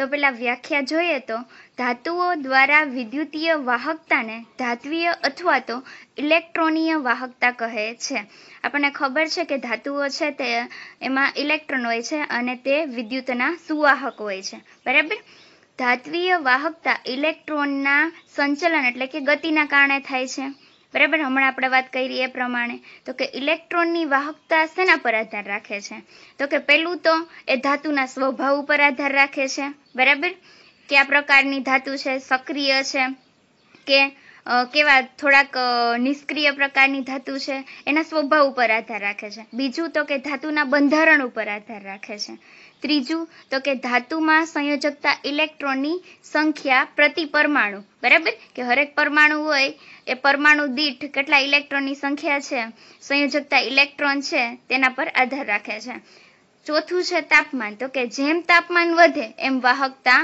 તો પેલા વ્યાખ્યા જોઈએ તો ધાતુઓ દ્વારા વિદ્યુતીય વાહકતાને ધાત્વીય અથવા તો ઇલેક્ટ્રોનીય વાહકતા કહે છે આપણને ખબર છે કે ધાતુઓ છે તે એમાં ઇલેક્ટ્રોન હોય છે અને તે વિદ્યુતના સુવાહક હોય છે બરાબર ધાત્વીય વાહકતા ઇલેક્ટ્રોનના સંચલન એટલે કે ગતિના કારણે થાય છે બરાબર હમણાં આપણે વાત કરી એ પ્રમાણે તો કે ઇલેક્ટ્રોનની વાહકતા શેના પર આધાર રાખે છે તો કે પહેલું તો એ ધાતુના સ્વભાવ ઉપર આધાર રાખે છે બરાબર કયા પ્રકારની ધાતુ છે સક્રિય છે કે કેવા થોડાક નિષ્ક્રિય પ્રકારની ધાતુ છે એના સ્વભાવ ઉપર આધાર રાખે છે બીજું તો કે ધાતુના બંધારણ ઉપર આધાર રાખે છે ત્રીજું તો કે ધાતુમાં સંયોજકતા ઇલેક્ટ્રોનની સંખ્યા પ્રતિ પરમાણુ બરાબર કે હરેક પરમાણુ હોય એ પરમાણુ દીઠ કેટલા ઇલેક્ટ્રોનની સંખ્યા છે સંયોજકતા ઇલેક્ટ્રોન છે તેના પર આધાર રાખે છે ચોથું છે તાપમાન તો કે જેમ તાપમાન વધે એમ વાહકતા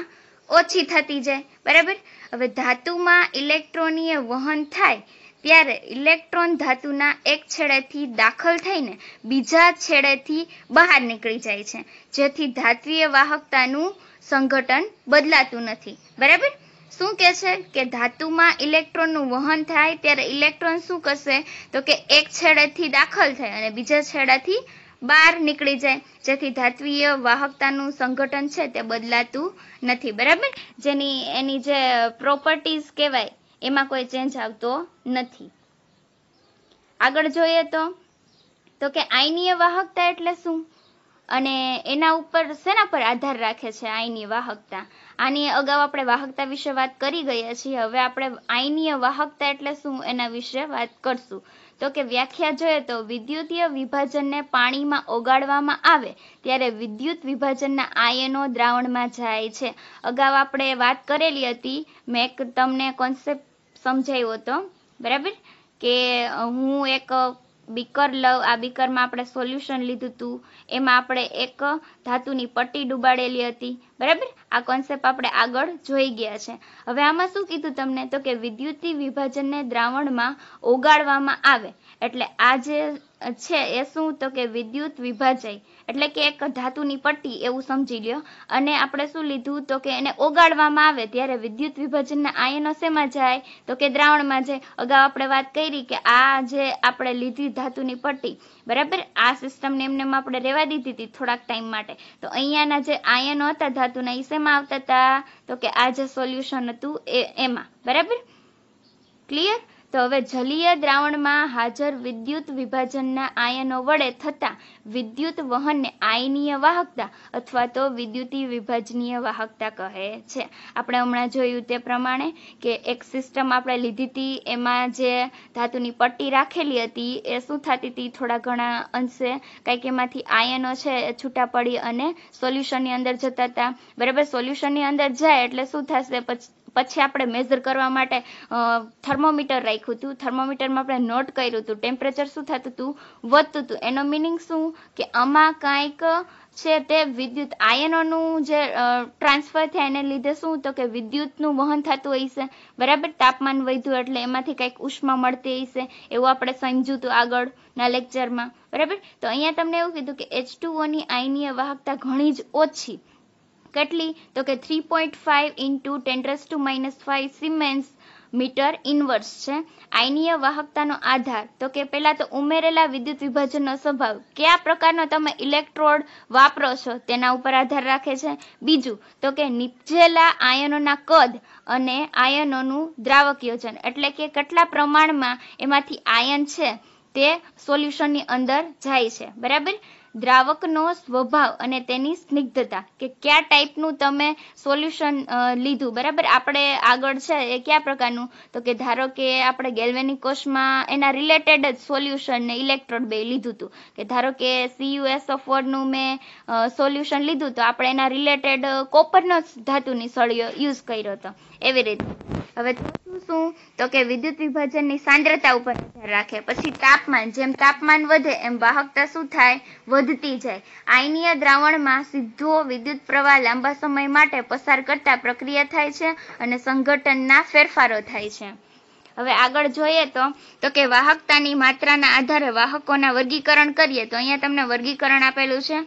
ઓછી થતી જાય બરાબર હવે ધાતુમાં ઇલેક્ટ્રોનીય વહન થાય ત્યારે ઇલેક્ટ્રોન ધાતુના એક છેડેથી દાખલ થઈને બીજા છેડેથી બહાર નીકળી જાય છે જેથી ધાત્વીય વાહકતાનું સંગઠન બદલાતું નથી બરાબર શું કહે છે કે ધાતુમાં ઇલેક્ટ્રોનનું વહન થાય ત્યારે ઇલેક્ટ્રોન શું કરશે તો કે એક છેડેથી દાખલ થાય અને બીજા છેડાથી બહાર નીકળી જાય જેથી ધાત્વીય વાહકતાનું સંગઠન છે તે બદલાતું નથી બરાબર જેની એની જે પ્રોપર્ટીઝ કહેવાય એમાં કોઈ ચેન્જ આવતો નથી આગળ જોઈએ તો તો કે આયનીય વાહકતા એટલે શું અને એના ઉપર શેના પર આધાર રાખે છે આયનીય વાહકતા આની અગાઉ આપણે વાહકતા વિશે વાત કરી ગયા છીએ હવે આપણે આયનીય વાહકતા એટલે શું એના વિશે વાત કરશું તો કે વ્યાખ્યા જોઈએ તો વિદ્યુતીય વિભાજનને પાણીમાં ઓગાળવામાં આવે ત્યારે વિદ્યુત વિભાજનના આયનો દ્રાવણમાં જાય છે અગાઉ આપણે વાત કરેલી હતી મેં તમને કોન્સેપ્ટ સમજાવ્યો હતો બરાબર કે હું એક બીકર લઉં આ બીકરમાં આપણે સોલ્યુશન લીધું હતું એમાં આપણે એક ધાતુની પટ્ટી ડૂબાડેલી હતી બરાબર આ કોન્સેપ્ટ આપણે આગળ જોઈ ગયા છે હવે આમાં શું કીધું તમને તો કે વિદ્યુતી વિભાજનને દ્રાવણમાં ઓગાળવામાં આવે એટલે આ જે છે એ શું તો કે વિદ્યુત વિભાજય એટલે કે એક ધાતુની પટ્ટી એવું સમજી લ્યો અને આપણે શું લીધું તો કે એને ઓગાળવામાં આવે ત્યારે વિદ્યુત વિભાજનના આયનો શેમાં જાય તો કે દ્રાવણમાં જાય અગાઉ આપણે વાત કરી કે આ જે આપણે લીધી ધાતુની પટ્ટી બરાબર આ સિસ્ટમને એમને આપણે રહેવા દીધી હતી થોડાક ટાઈમ માટે તો અહીંયાના જે આયનો હતા ધાતુના એ શેમાં આવતા હતા તો કે આ જે સોલ્યુશન હતું એ એમાં બરાબર ક્લિયર તો હવે જલીય દ્રાવણમાં હાજર વિદ્યુત વિભાજનના આયનો વડે થતા વિદ્યુત વહનને આયનીય વાહકતા અથવા તો વિદ્યુતી વિભાજનીય વાહકતા કહે છે આપણે હમણાં જોયું તે પ્રમાણે કે એક સિસ્ટમ આપણે લીધી હતી એમાં જે ધાતુની પટ્ટી રાખેલી હતી એ શું થતી હતી થોડા ઘણા અંશે કંઈક એમાંથી આયનો છે એ છૂટા પડી અને સોલ્યુશનની અંદર જતા હતા બરાબર સોલ્યુશનની અંદર જાય એટલે શું થશે પછી પછી આપણે મેઝર કરવા માટે થર્મોમીટર રાખ્યું હતું થર્મોમીટરમાં આપણે નોટ કર્યું હતું ટેમ્પરેચર શું થતું હતું વધતું હતું એનો મિનિંગ શું કે આમાં કાંઈક છે તે વિદ્યુત આયનોનું જે ટ્રાન્સફર થયા એને લીધે શું તો કે વિદ્યુતનું વહન થતું હોય છે બરાબર તાપમાન વધ્યું એટલે એમાંથી કંઈક ઉષ્મા મળતી હશે એવું આપણે સમજ્યું હતું આગળના લેક્ચરમાં બરાબર તો અહીંયા તમને એવું કીધું કે એચ ટુ ઓની આયનીય વાહકતા ઘણી જ ઓછી કેટલી તો કે three point five into ten raised to minus five siemens metre inverse છે આયનીય વાહકતાનો આધાર તો કે પહેલાં તો ઉમેરેલા વિદ્યુત વિભાજનનો સ્વભાવ કયા પ્રકારનો તમે ઇલેક્ટ્રોડ વાપરો છો તેના ઉપર આધાર રાખે છે બીજું તો કે નીપજેલા આયનોના કદ અને આયનોનું દ્રાવક યોજન એટલે કે કેટલા પ્રમાણમાં એમાંથી આયન છે તે સોલ્યુશનની અંદર જાય છે બરાબર દ્રાવકનો સ્વભાવ અને તેની સ્નિગ્ધતા કે કયા ટાઈપનું તમે સોલ્યુશન લીધું બરાબર આપણે આગળ છે એ કયા પ્રકારનું તો કે ધારો કે આપણે ગેલ્વેનિક કોષમાં એના રિલેટેડ જ સોલ્યુશન ને ઇલેક્ટ્રોડ બે લીધું હતું કે ધારો કે સીયુએસઓ ફોરનું મેં સોલ્યુશન લીધું તો આપણે એના રિલેટેડ કોપરનો ધાતુની સળીઓ યુઝ કર્યો હતો એવી રીતે હવે ચોથું શું તો કે વિદ્યુત વિભાજનની સાંદ્રતા ઉપર આધાર રાખે પછી તાપમાન જેમ તાપમાન વધે એમ વાહકતા શું થાય વધતી જાય આયનીય દ્રાવણમાં સીધો વિદ્યુત પ્રવાહ લાંબા સમય માટે પસાર કરતા પ્રક્રિયા થાય છે અને સંગઠનના ફેરફારો થાય છે હવે આગળ જોઈએ તો તો કે વાહકતાની માત્રાના આધારે વાહકોના વર્ગીકરણ કરીએ તો અહીંયા તમને વર્ગીકરણ આપેલું છે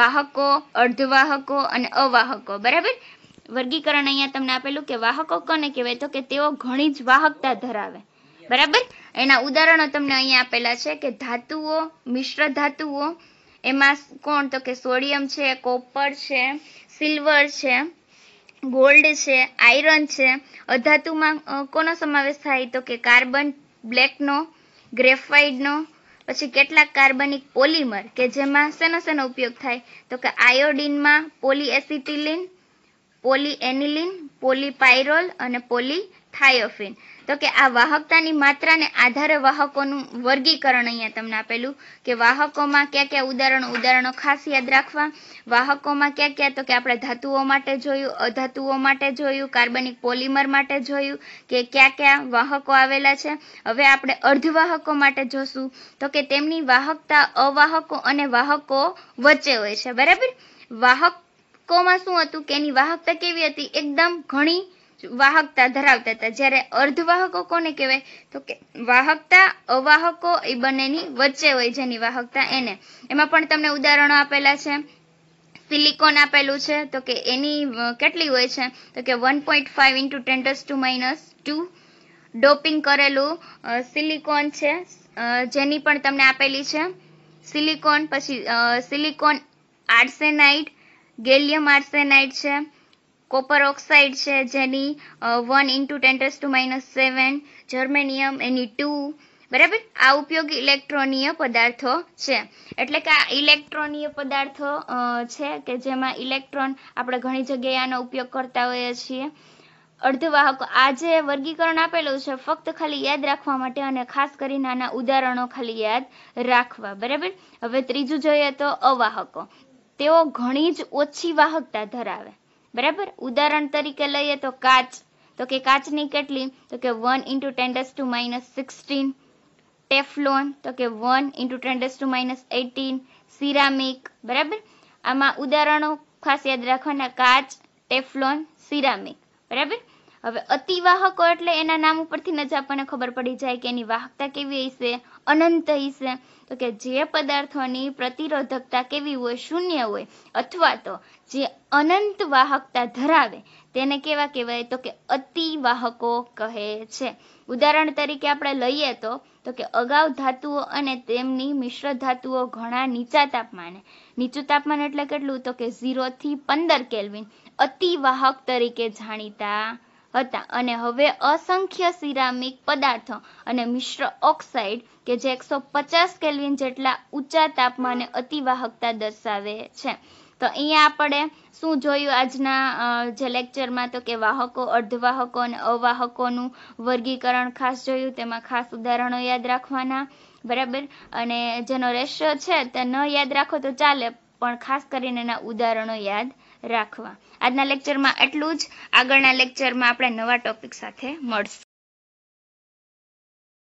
વાહકો અર્ધવાહકો અને અવાહકો બરાબર વર્ગીકરણ અહીંયા તમને આપેલું કે વાહકો કોને કહેવાય તો કે તેઓ ઘણી જ વાહકતા ધરાવે બરાબર એના ઉદાહરણો તમને અહીંયા આપેલા છે કે ધાતુઓ મિશ્ર ધાતુઓ એમાં કોણ તો કે સોડિયમ છે કોપર છે સિલ્વર છે ગોલ્ડ છે આયરન છે અધાતુમાં કોનો સમાવેશ થાય તો કે કાર્બન બ્લેકનો ગ્રેફાઇડનો પછી કેટલાક કાર્બનિક પોલિમર કે જેમાં શેનો શેનો ઉપયોગ થાય તો કે આયોડિનમાં પોલીએસિટિલિન પોલીએનિલિન પોલીપાયરોલ અને પોલીથાયોફિન તો કે આ વાહકતાની માત્રાને આધારે વાહકોનું વર્ગીકરણ અહીંયા તમને આપેલું કે વાહકોમાં કયા કયા ઉદાહરણો ઉદાહરણો ખાસ યાદ રાખવા વાહકોમાં કયા કયા તો કે આપણે ધાતુઓ માટે જોયું અધાતુઓ માટે જોયું કાર્બનિક પોલિમર માટે જોયું કે કયા કયા વાહકો આવેલા છે હવે આપણે અર્ધવાહકો માટે જોશું તો કે તેમની વાહકતા અવાહકો અને વાહકો વચ્ચે હોય છે બરાબર વાહક સિક્કોમાં શું હતું કે એની વાહકતા કેવી હતી એકદમ ઘણી વાહકતા ધરાવતા હતા જ્યારે અર્ધવાહકો કોને કહેવાય તો કે વાહકતા અવાહકો એ બંનેની વચ્ચે હોય જેની વાહકતા એને એમાં પણ તમને ઉદાહરણો આપેલા છે સિલિકોન આપેલું છે તો કે એની કેટલી હોય છે તો કે one point five into ten raised to minus two doping કરેલું સિલિકોન છે જેની પણ તમને આપેલી છે સિલિકોન પછી સિલિકોન આર્સેનાઇટ ગેલિયમ આર્સેનાઇડ છે કોપર ઓક્સાઇડ છે જેની one into ten raised to minus seven germanium એની ટુ બરાબર આ ઉપયોગી ઇલેક્ટ્રોનીય પદાર્થો છે એટલે કે આ ઇલેક્ટ્રોનીય પદાર્થો છે કે જેમાં ઇલેક્ટ્રોન આપણે ઘણી જગ્યાએ આનો ઉપયોગ કરતા હોઈએ છીએ અર્ધવાહકો આ જે વર્ગીકરણ આપેલું છે ફક્ત ખાલી યાદ રાખવા માટે અને ખાસ કરી નાના ઉદાહરણો ખાલી યાદ રાખવા બરાબર હવે ત્રીજું જોઈએ તો અવાહકો તેઓ ઘણી જ ઓછી વાહકતા ધરાવે બરાબર ઉદાહરણ તરીકે લઈએ તો કાચ તો કે કાચની કેટલી તો કે one into ten raised to minus sixteen Teflon તો કે one into ten raised to minus eighteen ceramic બરાબર આમાં ઉદાહરણો ખાસ યાદ રાખવાના કાચ ટેફલોન સિરામિક બરાબર હવે અતિવાહકો એટલે એના નામ ઉપરથી જ આપણને ખબર પડી જાય કે એની વાહકતા કેવી હશે અનંત હશે તો કે જે પદાર્થોની પ્રતિરોધકતા કેવી હોય શૂન્ય હોય અથવા તો જે અનંત વાહકતા ધરાવે તેને કેવા કહેવાય તો કે અતિવાહકો કહે છે ઉદાહરણ તરીકે આપણે લઈએ તો તો કે અગાઉ ધાતુઓ અને તેમની મિશ્ર ધાતુઓ ઘણા નીચા તાપમાને નીચું તાપમાન એટલે કેટલું તો કે ઝીરોથી પંદર કેલ્વિન અતિવાહક તરીકે જાણીતા હતા અને હવે અસંખ્ય સિરામિક પદાર્થો અને મિશ્ર ઓક્સાઇડ કે જે એકસો પચાસ કેલ્વિન જેટલા ઊંચા તાપમાને અતિવાહકતા દર્શાવે છે તો અહીંયા આપણે શું જોયું આજના જે લેક્ચરમાં તો કે વાહકો અર્ધવાહકો અને અવાહકોનું વર્ગીકરણ ખાસ જોયું તેમાં ખાસ ઉદાહરણો યાદ રાખવાના બરાબર અને જેનો રેશિયો છે તે ન યાદ રાખો તો ચાલે પણ ખાસ કરીને એના ઉદાહરણો યાદ રાખવા આજના લેક્ચરમાં એટલું જ આગળના લેક્ચરમાં આપણે નવા ટોપિક સાથે મળશું